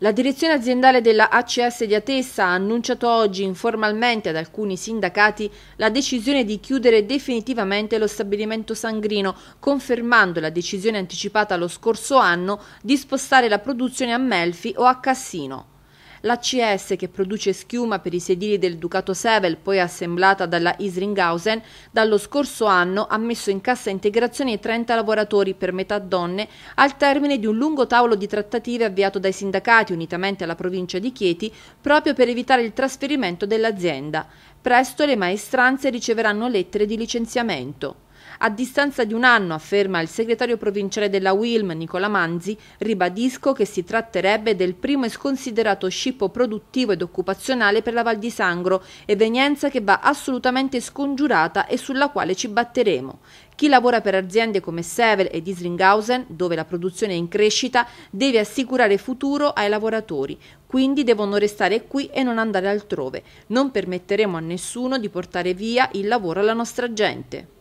La direzione aziendale della ACS di Atessa ha annunciato oggi informalmente ad alcuni sindacati la decisione di chiudere definitivamente lo stabilimento sangrino, confermando la decisione anticipata lo scorso anno di spostare la produzione a Melfi o a Cassino. L'ACS, che produce schiuma per i sedili del Ducato Sevel, poi assemblata dalla Isringhausen, dallo scorso anno ha messo in cassa integrazione 30 lavoratori, per metà donne, al termine di un lungo tavolo di trattative avviato dai sindacati, unitamente alla provincia di Chieti, proprio per evitare il trasferimento dell'azienda. Presto le maestranze riceveranno lettere di licenziamento. A distanza di un anno, afferma il segretario provinciale della WILM Nicola Manzi, ribadisco che si tratterebbe del primo e sconsiderato scippo produttivo ed occupazionale per la Val di Sangro, evenienza che va assolutamente scongiurata e sulla quale ci batteremo. Chi lavora per aziende come Sevel e Isringhausen, dove la produzione è in crescita, deve assicurare futuro ai lavoratori, quindi devono restare qui e non andare altrove. Non permetteremo a nessuno di portare via il lavoro alla nostra gente.